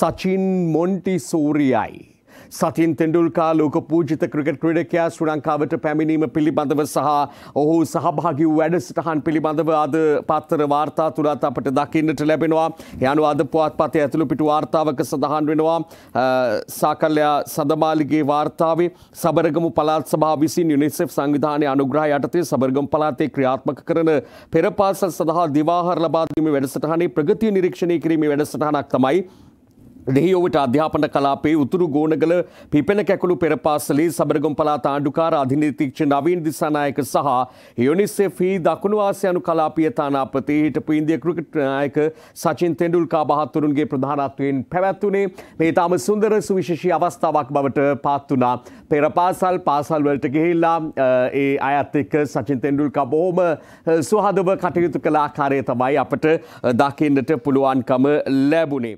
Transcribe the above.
සචින් මොන්ටිසූරියයි. සතින් තෙන්ඩුල්කා ලෝක පූජිත ක්‍රිකට් ක්‍රඩකයා ශ්‍රලංකාවට පැමිණීම පිළිබඳව සහ ඔහු සහභාගි වැඩසටහන් පිළිබඳව අද පත්තර වාර්තා තුළත් අපට දකින්නට ලැබෙනවා යනු අද පුවත් පතය ඇතුළු පිටු වාර්තාවක සඳහන් වෙනවා සාකල්ලයා සඳමාලිගේ වාර්තාවේ සබරගමු පලාත් සභා විසින් යුනිසෙෆ් සංවිධානය අනුග්‍රහ යටතේ සබරගම් පලාතේ ක්‍රියාත්මක කරන පෙරපාසල් සඳහා දිවාහර ලබාදීම වැඩසටහනේ ප්‍රගතිය නිරීක්ෂණය කිරීම වැඩසටහනක් තමයි දෙහිඔවට අධ්‍යාපන කලාපේ උතුරු ගෝනගල පිපෙන කැකුළු පෙරපාසලේ සබරගම් පලාත ආණ්ඩුකාර අධිනීතික්ෂ නවීන් දිසානායක සහ යුනිසෙෆී දකුණු ආසියානු කලාපීය තානාපති හිටපු ඉන්දිය ක්‍රිකට් නායක සචින් තෙන්ඩුල්කා බහත්තුරුන්ගේ ප්‍රධානත්වයෙන් පැවැත්වුණේ මේ තාම සුන්දර සුවිශේෂී අවස්ථාවක් බවට පාත් වුණා. පෙරපාසල් පාසල් වලට ගිහිල්ලා ඒ අයත් එක්ක සචින් තෙන්ඩුල්කා බොහොම සුහදව කටයුතු කළ ආකාරය තමයි අපට දකින්නට පුළුවන්කම ලැබුණේ.